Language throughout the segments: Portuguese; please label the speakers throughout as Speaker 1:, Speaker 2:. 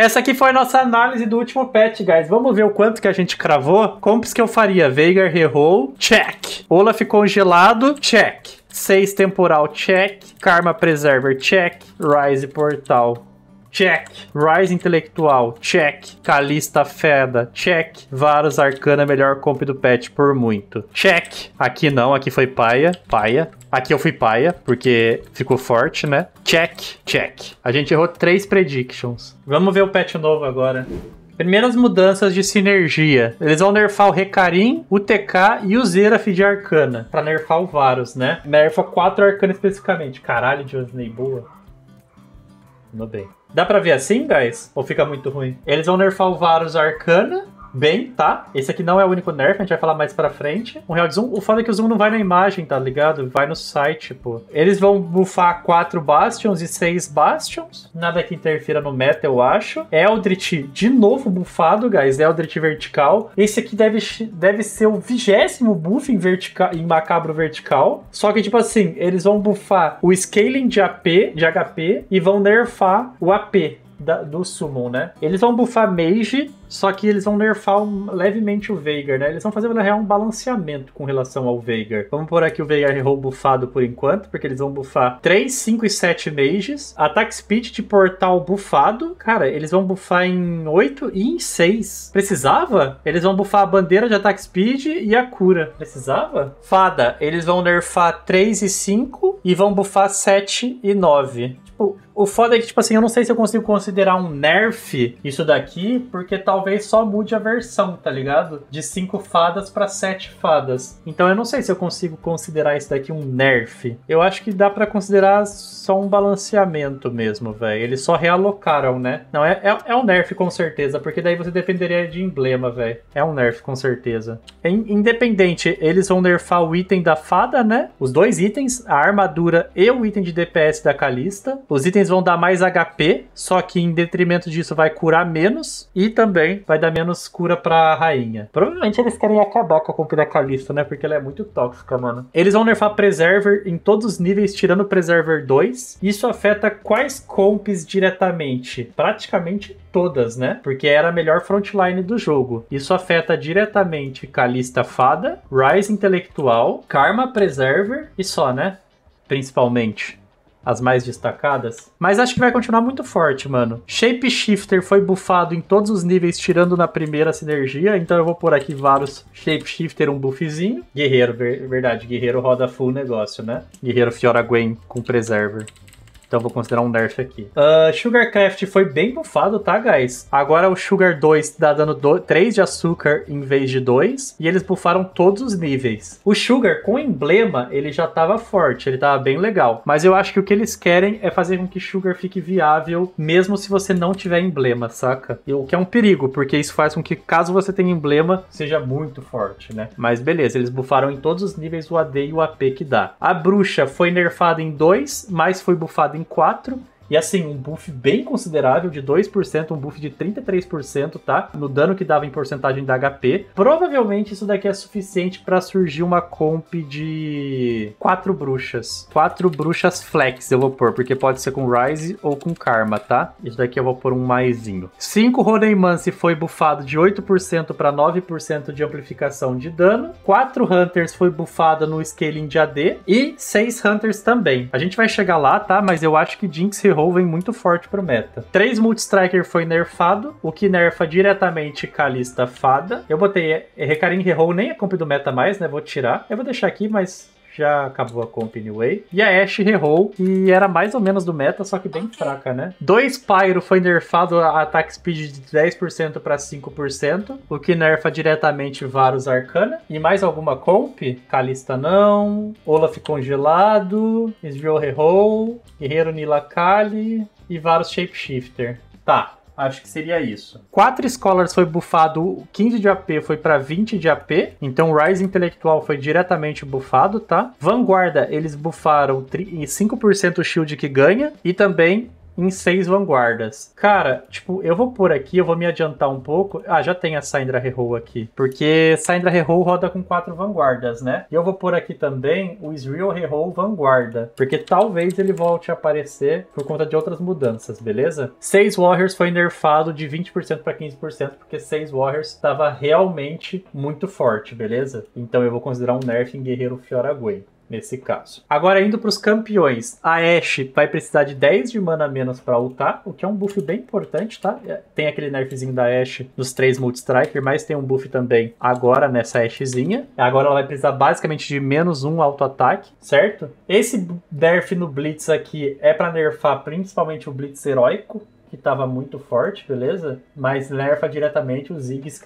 Speaker 1: Essa aqui foi a nossa análise do último patch, guys. Vamos ver o quanto que a gente cravou? Comps que eu faria. Veigar errou, check. Olaf congelado, check. seis temporal, check. Karma Preserver, check. Rise Portal, check. Rise Intelectual, check. Calista Feda, check. Varus Arcana, melhor comp do patch por muito. Check. Aqui não, aqui foi paia. Paia. Aqui eu fui paia, porque ficou forte, né? Check, check. A gente errou três predictions. Vamos ver o patch novo agora. Primeiras mudanças de sinergia. Eles vão nerfar o Recarim, o TK e o Zeraf de Arcana. Pra nerfar o Varus, né? Nerfa quatro Arcana especificamente. Caralho, nem boa. bem. Dá pra ver assim, guys? Ou fica muito ruim? Eles vão nerfar o Varus Arcana, bem, tá? Esse aqui não é o único nerf, a gente vai falar mais pra frente. o real zoom, o foda é que o zoom não vai na imagem, tá ligado? Vai no site, pô. Eles vão bufar quatro Bastions e seis Bastions. Nada que interfira no meta, eu acho. Eldritch, de novo bufado, guys. Eldritch vertical. Esse aqui deve, deve ser o vigésimo buff em, vertical, em macabro vertical. Só que, tipo assim, eles vão bufar o scaling de AP, de HP, e vão nerfar o AP da, do Summon, né? Eles vão buffar Mage, só que eles vão nerfar um, levemente o Veigar, né? Eles vão fazer, na real, um balanceamento com relação ao Veigar. Vamos por aqui o Veigar errou buffado por enquanto, porque eles vão buffar 3, 5 e 7 Mages. Attack Speed de Portal buffado. Cara, eles vão buffar em 8 e em 6. Precisava? Eles vão buffar a bandeira de Attack Speed e a cura. Precisava? Fada, eles vão nerfar 3 e 5 e vão buffar 7 e 9. Tipo, o foda é que, tipo assim, eu não sei se eu consigo considerar um nerf isso daqui, porque talvez só mude a versão, tá ligado? De cinco fadas para sete fadas. Então eu não sei se eu consigo considerar isso daqui um nerf. Eu acho que dá para considerar só um balanceamento mesmo, velho. Eles só realocaram, né? Não, é, é, é, um nerf com certeza, porque daí você dependeria de emblema, velho. É um nerf com certeza. É independente, eles vão nerfar o item da fada, né? Os dois itens, a armadura e o item de DPS da Kalista. Os itens vão dar mais HP, só que em detrimento disso vai curar menos e também vai dar menos cura pra rainha. Provavelmente eles querem acabar com a comp da Calista, né? Porque ela é muito tóxica, mano. Eles vão nerfar Preserver em todos os níveis, tirando Preserver 2. Isso afeta quais comps diretamente? Praticamente todas, né? Porque era a melhor frontline do jogo. Isso afeta diretamente Calista Fada, Rise Intelectual, Karma Preserver e só, né? Principalmente as mais destacadas. Mas acho que vai continuar muito forte, mano. Shapeshifter foi bufado em todos os níveis, tirando na primeira sinergia. Então eu vou por aqui vários Shapeshifter, um buffzinho. Guerreiro, ver verdade, guerreiro roda full negócio, né? Guerreiro Fiora Gwen com Preserver. Então vou considerar um nerf aqui. Uh, Sugarcraft foi bem bufado, tá, guys? Agora o Sugar 2 dá dano 3 de açúcar em vez de 2. E eles bufaram todos os níveis. O Sugar com emblema, ele já tava forte, ele tava bem legal. Mas eu acho que o que eles querem é fazer com que Sugar fique viável, mesmo se você não tiver emblema, saca? E o que é um perigo, porque isso faz com que, caso você tenha emblema, seja muito forte, né? Mas beleza, eles bufaram em todos os níveis o AD e o AP que dá. A bruxa foi nerfada em 2, mas foi bufada em em quatro e assim, um buff bem considerável de 2%, um buff de 33%, tá? No dano que dava em porcentagem da HP. Provavelmente isso daqui é suficiente para surgir uma comp de quatro bruxas. Quatro bruxas flex eu vou pôr, porque pode ser com Rise ou com Karma, tá? Isso daqui eu vou pôr um maisinho. 5 Roneimance foi bufado de 8% para 9% de amplificação de dano. 4 Hunters foi bufada no scaling de AD e 6 Hunters também. A gente vai chegar lá, tá? Mas eu acho que Jinx e Hole vem muito forte pro meta. 3 Multistriker foi nerfado, o que nerfa diretamente Kalista Fada. Eu botei eh, Recarim Hole, nem é comp do meta mais, né? Vou tirar. Eu vou deixar aqui, mas já acabou a comp anyway E a Ashe errou, e era mais ou menos do meta, só que bem fraca, né? Dois Pyro foi nerfado a ataque speed de 10% para 5%, o que nerfa diretamente Varus Arcana. E mais alguma comp? calista não, Olaf congelado, Israel Reroll, Guerreiro Nilakali e Varus Shapeshifter. Tá, Acho que seria isso. 4 Scholars foi bufado, 15 de AP foi para 20 de AP, então Rise Intelectual foi diretamente bufado, tá? Vanguarda, eles bufaram 5% o shield que ganha e também em seis vanguardas. Cara, tipo, eu vou por aqui, eu vou me adiantar um pouco. Ah, já tem a Syndra Herro aqui, porque Syndra Herro roda com quatro vanguardas, né? E eu vou por aqui também o Israel Herro vanguarda, porque talvez ele volte a aparecer por conta de outras mudanças, beleza? Seis Warriors foi nerfado de 20% para 15%, porque seis Warriors estava realmente muito forte, beleza? Então eu vou considerar um nerf em Guerreiro Fioragüe nesse caso. Agora indo para os campeões, a Ashe vai precisar de 10 de mana menos para ultar, o que é um buff bem importante, tá? É, tem aquele nerfzinho da Ashe nos três multi mas tem um buff também agora nessa Ashezinha. Agora ela vai precisar basicamente de menos um auto-ataque, certo? Esse nerf no Blitz aqui é para nerfar principalmente o Blitz heróico, que estava muito forte, beleza? Mas nerfa diretamente o Ziggs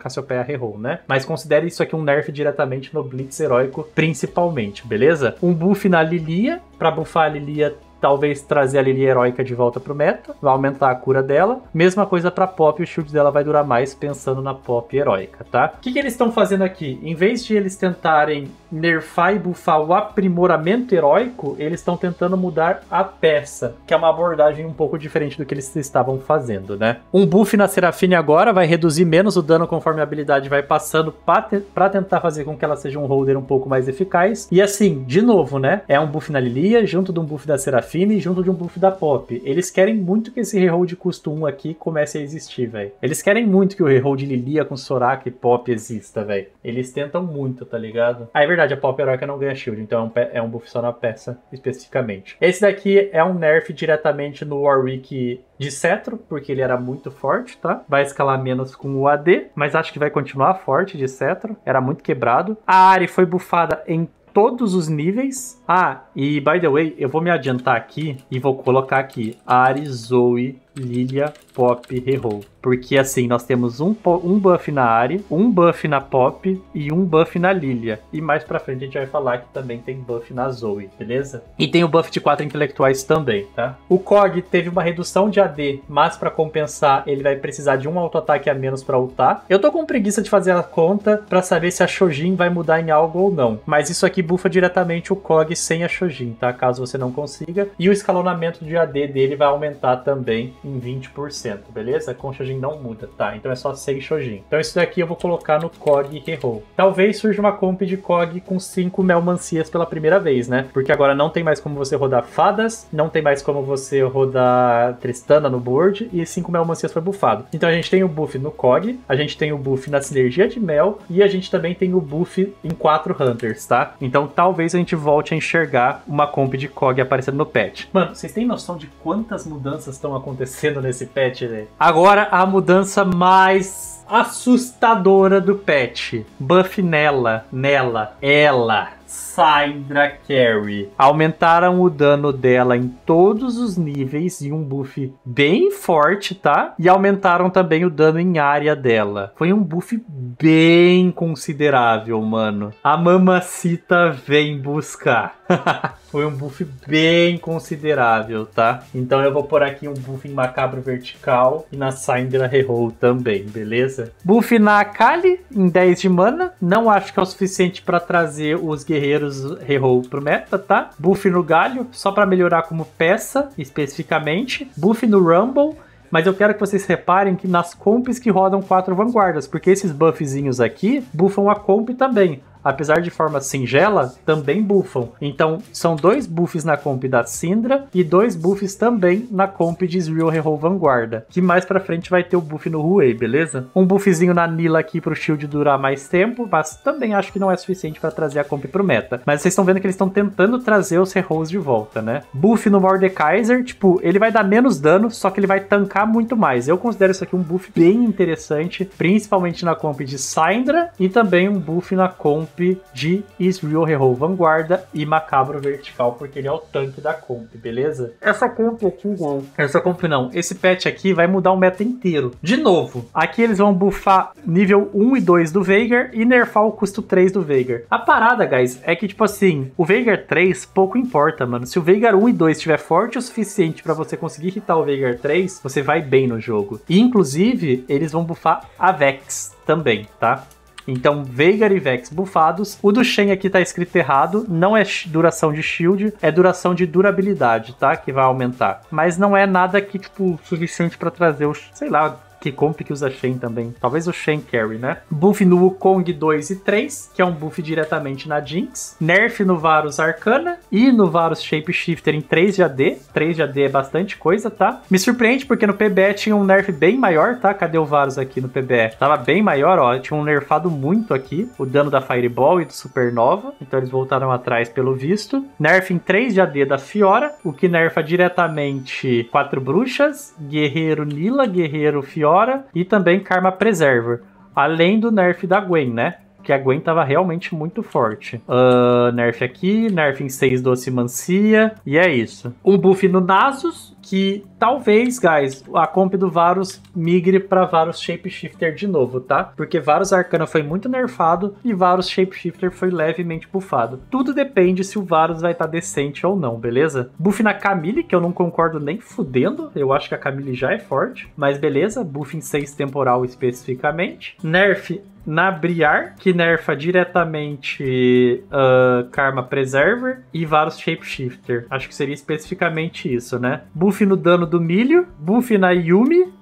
Speaker 1: Cassiopeia Herou, né? Mas considere isso aqui um nerf diretamente no Blitz heróico, principalmente, beleza? Um buff na Lilia, para buffar a Lilia talvez trazer a Lilia heróica de volta pro meta, vai aumentar a cura dela. Mesma coisa pra Pop, o shield dela vai durar mais pensando na Pop heróica, tá? O que, que eles estão fazendo aqui? Em vez de eles tentarem nerfar e buffar o aprimoramento heróico, eles estão tentando mudar a peça, que é uma abordagem um pouco diferente do que eles estavam fazendo, né? Um buff na Serafine agora vai reduzir menos o dano conforme a habilidade vai passando para te tentar fazer com que ela seja um holder um pouco mais eficaz. E assim, de novo, né? É um buff na Lilia junto de um buff da Serafine Fini junto de um buff da Pop. Eles querem muito que esse reroll de custo 1 aqui comece a existir, velho. Eles querem muito que o reroll de Lilia com Soraka e Pop exista, velho. Eles tentam muito, tá ligado? Ah, é verdade, a Pop Heroica não ganha shield, então é um, é um buff só na peça especificamente. Esse daqui é um nerf diretamente no Warwick de cetro, porque ele era muito forte, tá? Vai escalar menos com o AD, mas acho que vai continuar forte de cetro. Era muito quebrado. A Ari foi bufada em todos os níveis. Ah, e by the way, eu vou me adiantar aqui e vou colocar aqui Arizoe Lilia, Pop, Hero. Porque assim, nós temos um, um buff na Ari, um buff na Pop e um buff na Lilia. E mais pra frente a gente vai falar que também tem buff na Zoe, beleza? E tem o buff de quatro intelectuais também, tá? O Cog teve uma redução de AD, mas para compensar ele vai precisar de um auto-ataque a menos para ultar. Eu tô com preguiça de fazer a conta para saber se a Shojin vai mudar em algo ou não. Mas isso aqui bufa diretamente o Cog sem a Shojin, tá? Caso você não consiga. E o escalonamento de AD dele vai aumentar também em 20%, beleza? Com Shojin não muda, tá? Então é só 6 Shojin. Então isso daqui eu vou colocar no Cog Hero. Talvez surja uma comp de Cog com 5 Melmancias pela primeira vez, né? Porque agora não tem mais como você rodar Fadas, não tem mais como você rodar Tristana no board e 5 Melmancias foi bufado. Então a gente tem o buff no Cog, a gente tem o buff na sinergia de Mel e a gente também tem o buff em 4 Hunters, tá? Então talvez a gente volte a enxergar uma comp de Cog aparecendo no patch. Mano, vocês têm noção de quantas mudanças estão acontecendo? acontecendo nesse patch, né? Agora a mudança mais assustadora do patch. Buff nela, nela, ela. Sidra Carry. Aumentaram o dano dela em todos os níveis e um buff bem forte, tá? E aumentaram também o dano em área dela. Foi um buff bem considerável, mano. A mamacita vem buscar. Foi um buff bem considerável, tá? Então eu vou por aqui um buff em Macabro Vertical e na Syndra Reroll também, beleza? Buff na Akali em 10 de mana. Não acho que é o suficiente para trazer os guerreiros guerreiros Hero pro meta, tá? Buff no galho, só para melhorar como peça, especificamente. Buff no Rumble, mas eu quero que vocês reparem que nas comps que rodam quatro vanguardas, porque esses buffzinhos aqui buffam a comp também apesar de forma singela, também bufam. Então, são dois buffs na comp da Syndra e dois buffs também na comp de Israel Hero Vanguarda, que mais pra frente vai ter o buff no Huey, beleza? Um buffzinho na Nila aqui pro shield durar mais tempo, mas também acho que não é suficiente para trazer a comp pro meta. Mas vocês estão vendo que eles estão tentando trazer os Heroes de volta, né? Buff no Mordekaiser, tipo, ele vai dar menos dano, só que ele vai tancar muito mais. Eu considero isso aqui um buff bem interessante, principalmente na comp de Syndra e também um buff na comp comp de Israel Hero Vanguarda e Macabro Vertical, porque ele é o tanque da comp, beleza? Essa comp aqui não. Essa comp não. Esse patch aqui vai mudar o meta inteiro. De novo, aqui eles vão buffar nível 1 e 2 do Veigar e nerfar o custo 3 do Veigar. A parada, guys, é que tipo assim, o Veigar 3 pouco importa, mano. Se o Veigar 1 e 2 estiver forte o suficiente para você conseguir hitar o Veigar 3, você vai bem no jogo. E inclusive, eles vão buffar a Vex também, tá? Então, Veigar e Vex bufados. O do Shen aqui tá escrito errado. Não é duração de shield, é duração de durabilidade, tá? Que vai aumentar. Mas não é nada que, tipo, suficiente para trazer os, sei lá, que compre que usa Shen também. Talvez o Shen carry, né? Buff no Wukong 2 e 3, que é um buff diretamente na Jinx. Nerf no Varus Arcana e no Varus Shapeshifter em 3 de AD. 3 de AD é bastante coisa, tá? Me surpreende porque no PBE tinha um nerf bem maior, tá? Cadê o Varus aqui no PBE? Tava bem maior, ó. Tinha um nerfado muito aqui, o dano da Fireball e do Supernova. Então eles voltaram atrás pelo visto. Nerf em 3 de AD da Fiora, o que nerfa diretamente 4 bruxas, Guerreiro Nila, Guerreiro Fiora melhora e também Karma Preserver. Além do nerf da Gwen, né? que a Gwen tava realmente muito forte. Uh, nerf aqui, nerf em 6 doce mancia, e é isso. Um buff no Nasus, que talvez, guys, a comp do Varus migre para Varus Shapeshifter de novo, tá? Porque Varus Arcana foi muito nerfado e Varus Shapeshifter foi levemente buffado. Tudo depende se o Varus vai estar tá decente ou não, beleza? Buff na Camille, que eu não concordo nem fudendo, eu acho que a Camille já é forte, mas beleza, buff em 6 temporal especificamente. Nerf na Briar, que nerfa diretamente uh, Karma Preserver e Varus Shapeshifter. Acho que seria especificamente isso, né? Buff buff no dano do milho, buff na Yumi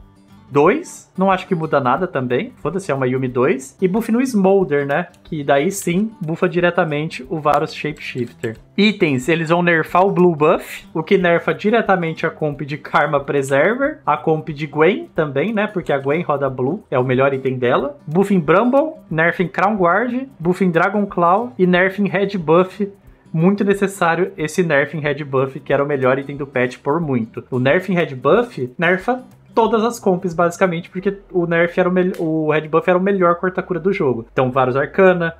Speaker 1: 2. Não acho que muda nada também. Foda-se, é uma Yumi 2. E buff no Smolder, né? Que daí sim bufa diretamente o Varus Shapeshifter. Itens, eles vão nerfar o Blue Buff, o que nerfa diretamente a comp de Karma Preserver, a comp de Gwen também, né? Porque a Gwen roda Blue, é o melhor item dela. Buff em Bramble, nerf em Crown Guard, buff em Dragon Claw e nerf em Red Buff muito necessário esse nerf em head buff, que era o melhor item do patch por muito. O nerf em head buff nerfa todas as comps, basicamente, porque o nerf era o, me- o head buff era o melhor cura do jogo. Então, vários arcana,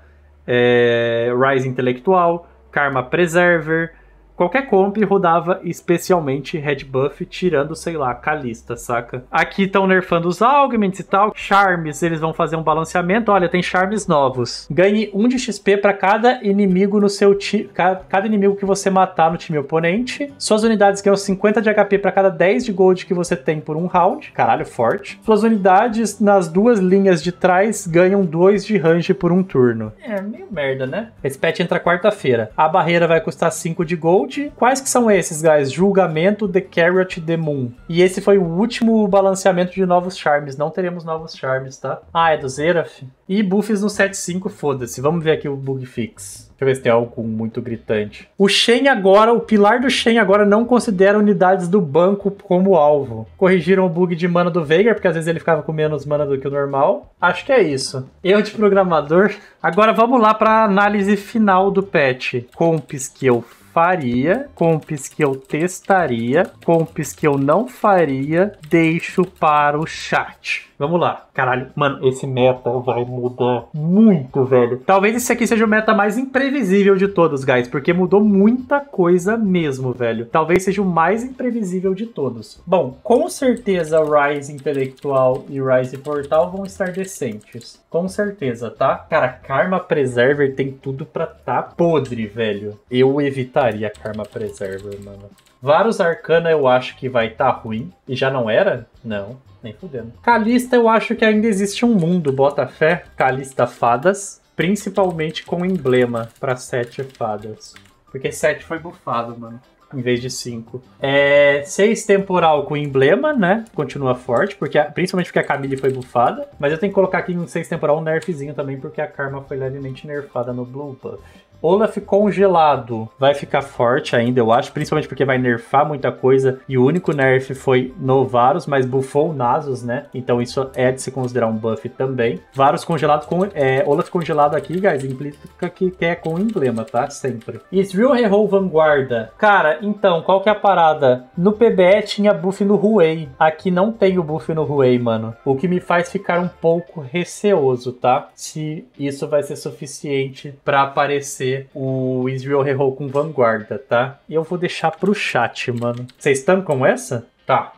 Speaker 1: é... Rise intelectual, Karma Preserver, Qualquer comp rodava especialmente Red Buff, tirando, sei lá, Calista, saca? Aqui estão nerfando os Augments e tal. Charmes, eles vão fazer um balanceamento. Olha, tem Charmes novos. Ganhe 1 de XP para cada inimigo no seu time. Cada inimigo que você matar no time oponente. Suas unidades ganham 50 de HP para cada 10 de gold que você tem por um round. Caralho, forte. Suas unidades nas duas linhas de trás ganham 2 de range por um turno. É, meio merda, né? Esse patch entra quarta-feira. A barreira vai custar 5 de gold. Gold. Quais que são esses, guys? Julgamento, The Carrot, The Moon. E esse foi o último balanceamento de novos charmes. Não teremos novos charmes, tá? Ah, é do Zeraf. E buffs no 7.5, foda-se. Vamos ver aqui o bug fix. Deixa eu ver se tem algo muito gritante. O Shen agora, o pilar do Shen agora não considera unidades do banco como alvo. Corrigiram o bug de mana do Veigar, porque às vezes ele ficava com menos mana do que o normal. Acho que é isso. Eu de programador. Agora vamos lá para análise final do patch. que eu faria, comps que eu testaria, comps que eu não faria, deixo para o chat. Vamos lá. Caralho, mano, esse meta vai mudar muito, velho. Talvez esse aqui seja o meta mais imprevisível de todos, guys, porque mudou muita coisa mesmo, velho. Talvez seja o mais imprevisível de todos. Bom, com certeza Rise Intelectual e Rise Portal vão estar decentes. Com certeza, tá? Cara, Karma Preserver tem tudo pra tá podre, velho. Eu evitaria Karma Preserver, mano. Varus Arcana eu acho que vai estar tá ruim. E já não era? Não, nem fudendo. Calista eu acho que ainda existe um mundo, bota fé. Calista Fadas, principalmente com emblema para sete fadas. Porque sete foi bufado, mano em vez de 5. É, 6 temporal com emblema, né? Continua forte, porque a, principalmente porque a Camille foi bufada. Mas eu tenho que colocar aqui em 6 temporal um nerfzinho também, porque a Karma foi levemente nerfada no Blue Buff. Olaf congelado vai ficar forte ainda, eu acho, principalmente porque vai nerfar muita coisa. E o único nerf foi no Varus, mas bufou o Nasus, né? Então isso é de se considerar um buff também. Varus congelado com. É, Olaf congelado aqui, guys, implica que é com emblema, tá? Sempre. Israel Reroll Vanguarda. Cara, então, qual que é a parada? No PBE tinha buff no Huey. Aqui não tem o buff no Huey, mano. O que me faz ficar um pouco receoso, tá? Se isso vai ser suficiente para aparecer o Israel Hero com Vanguarda, tá? Eu vou deixar pro chat, mano. Vocês estão com essa? Tá,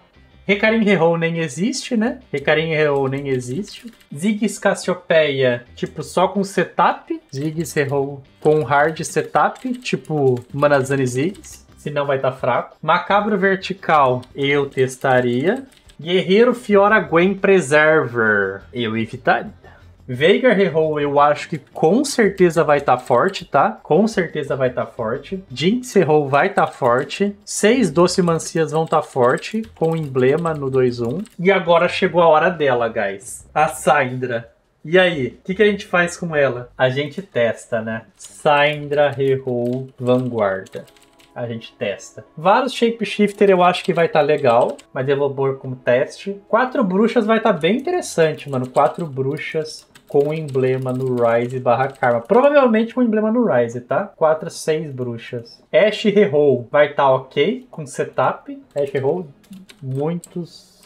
Speaker 1: Recarim Hero nem existe, né? Recarim Hero nem existe. Ziggs Cassiopeia, tipo, só com setup. Ziggs Hero com hard setup, tipo Manazane Ziggs senão vai estar tá fraco. Macabro Vertical, eu testaria. Guerreiro Fiora Gwen Preserver, eu evitaria. Veigar Reroll, eu acho que com certeza vai estar tá forte, tá? Com certeza vai estar tá forte. Jinx Reroll vai estar tá forte. Seis Doce Mancias vão estar tá forte, com emblema no 2-1. E agora chegou a hora dela, guys. A Saindra. E aí, o que, que, a gente faz com ela? A gente testa, né? Saindra Reroll Vanguarda a gente testa. Vários Shapeshifter eu acho que vai estar tá legal, mas eu vou pôr como teste. Quatro bruxas vai estar tá bem interessante, mano. Quatro bruxas com emblema no Rise barra Karma. Provavelmente com emblema no Rise, tá? quatro seis bruxas. Ash Hero vai estar tá ok com setup. Ash Hero, muitos...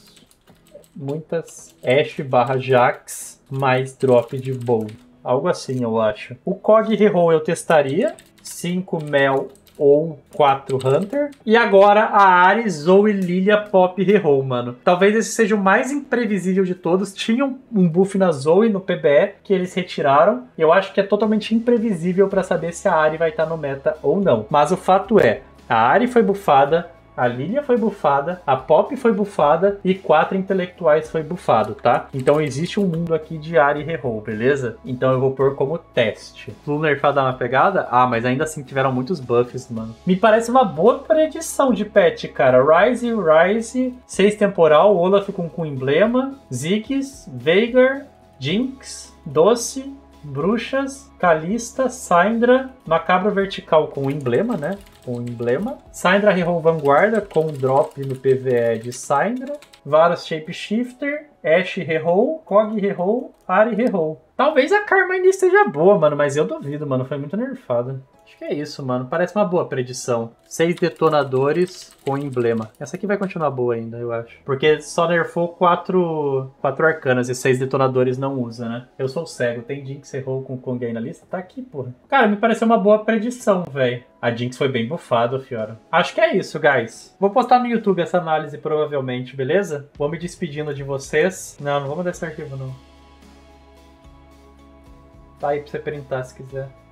Speaker 1: Muitas Ash barra Jax mais drop de bow Algo assim, eu acho. O cog Hero eu testaria. 5 mel ou 4 Hunter. E agora a Ares, Zoe, Lilia, Pop e Reroll, mano. Talvez esse seja o mais imprevisível de todos. Tinham um buff na Zoe no PBE que eles retiraram. Eu acho que é totalmente imprevisível para saber se a Ari vai estar tá no meta ou não. Mas o fato é, a Ari foi bufada, a Lilia foi bufada, a Pop foi bufada e quatro intelectuais foi bufado, tá? Então existe um mundo aqui de ar e reroll, beleza? Então eu vou pôr como teste. Blue nerfada uma pegada? Ah, mas ainda assim tiveram muitos buffs, mano. Me parece uma boa predição de pet, cara. Rise, Rise, 6 temporal, Olaf com, com emblema, Ziggs, Veigar, Jinx, Doce, Bruxas, Calista, Syndra, Macabro Vertical com emblema, né? com emblema. Syndra Hero Vanguarda com drop no PvE de Syndra. Varus Shapeshifter, Ash Reroll, Kog Reroll, Ari Reroll. Talvez a Karma ainda esteja boa, mano, mas eu duvido, mano. Foi muito nerfada. Acho que é isso, mano. Parece uma boa predição. Seis detonadores com emblema. Essa aqui vai continuar boa ainda, eu acho. Porque só nerfou quatro, quatro arcanas e seis detonadores não usa, né? Eu sou cego. Tem Jinx errou com o Kong aí na lista? Tá aqui, porra. Cara, me pareceu uma boa predição, velho. A Jinx foi bem bufada, Fiora. Acho que é isso, guys. Vou postar no YouTube essa análise provavelmente, beleza? Vou me despedindo de vocês. Não, não vou mandar esse arquivo, não. Tá aí pra você printar se quiser.